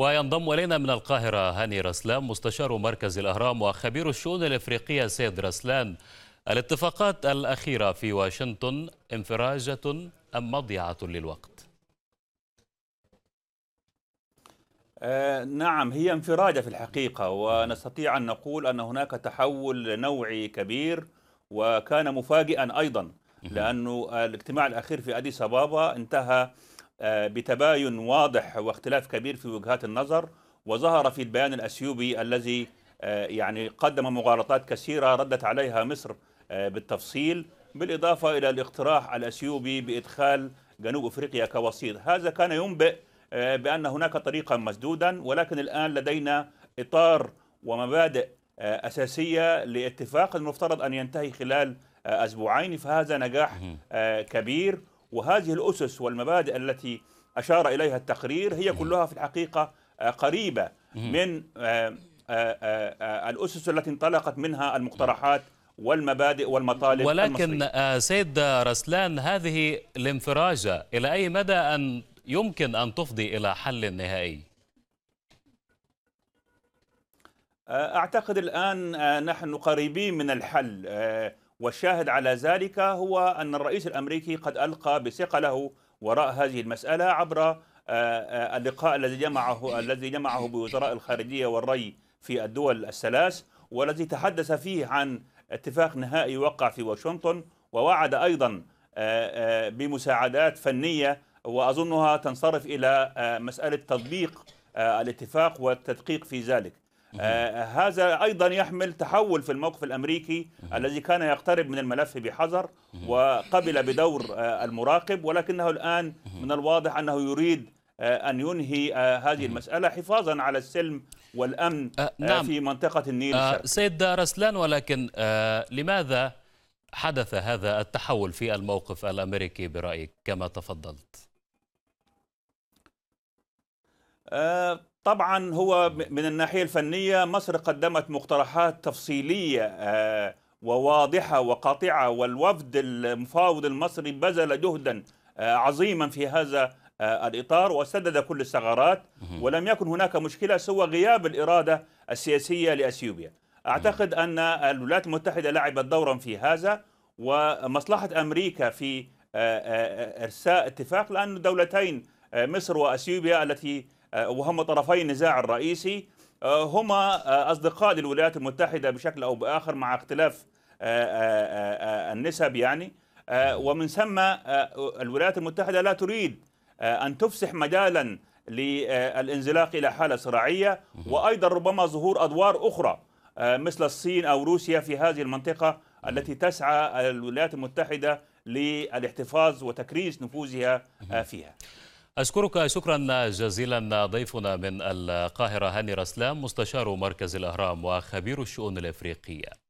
وينضم الينا من القاهره هاني رسلان مستشار مركز الاهرام وخبير الشؤون الافريقيه سيد رسلان الاتفاقات الاخيره في واشنطن انفراجه ام مضيعه للوقت؟ آه نعم هي انفراجه في الحقيقه ونستطيع ان نقول ان هناك تحول نوعي كبير وكان مفاجئا ايضا لانه الاجتماع الاخير في اديس ابابا انتهى آه، بتباين واضح واختلاف كبير في وجهات النظر وظهر في البيان الأثيوبي الذي آه، يعني قدم مغالطات كثيرة ردت عليها مصر آه، بالتفصيل بالإضافة إلى الاقتراح الأثيوبي بإدخال جنوب أفريقيا كوسيط هذا كان ينبئ بأن هناك طريقا مسدودا ولكن الآن لدينا إطار ومبادئ أساسية لاتفاق المفترض أن ينتهي خلال أسبوعين فهذا نجاح كبير وهذه الأسس والمبادئ التي أشار إليها التقرير هي نعم. كلها في الحقيقة آه، قريبة من آه، آه، الأسس التي انطلقت منها المقترحات والمبادئ والمطالب ولكن المصرية. سيد رسلان هذه الانفراجة إلى أي مدى أن يمكن أن تفضي إلى حل نهائي؟ أعتقد الآن نحن قريبين من الحل والشاهد على ذلك هو أن الرئيس الأمريكي قد ألقى بثقله وراء هذه المسألة عبر آه، آه، اللقاء الذي جمعه الذي جمعه بوزراء الخارجية والري في الدول الثلاث والذي تحدث فيه عن اتفاق نهائي وقع في واشنطن ووعد أيضا آه، بمساعدات فنية وأظنها تنصرف إلى مسألة تطبيق الاتفاق والتدقيق في ذلك آه، هذا ايضا يحمل تحول في الموقف الامريكي الذي كان يقترب من الملف بحذر وقبل بدور آه، المراقب ولكنه الان من الواضح انه يريد آه، ان ينهي هذه المساله حفاظا على السلم والامن نعم. في منطقه النيل الشرقي. سيد رسلان ولكن لماذا حدث هذا التحول في الموقف الامريكي برايك كما تفضلت؟ آه، طبعا هو من الناحيه الفنيه مصر قدمت مقترحات تفصيليه آه، وواضحه وقاطعه والوفد المفاوض المصري بذل جهدا آه، عظيما في هذا الاطار وسدد كل الثغرات ولم يكن هناك مشكله سوى غياب الاراده السياسيه لاثيوبيا. اعتقد ان الولايات المتحده لعبت دورا في هذا ومصلحه امريكا في ارساء اتفاق لان دولتين مصر واثيوبيا التي آه، وهم طرفي النزاع الرئيسي آه، هما آه، أصدقاء للولايات المتحدة بشكل أو بآخر مع اختلاف النسب يعني ومن ثم الولايات المتحدة لا تريد أن تفسح مجالا للانزلاق إلى حالة صراعية وأيضا ربما ظهور أدوار أخرى مثل الصين أو روسيا في هذه المنطقة التي تسعى الولايات المتحدة للاحتفاظ وتكريس نفوذها فيها أشكرك شكرا جزيلا ضيفنا من القاهرة هاني رسلام مستشار مركز الأهرام وخبير الشؤون الإفريقية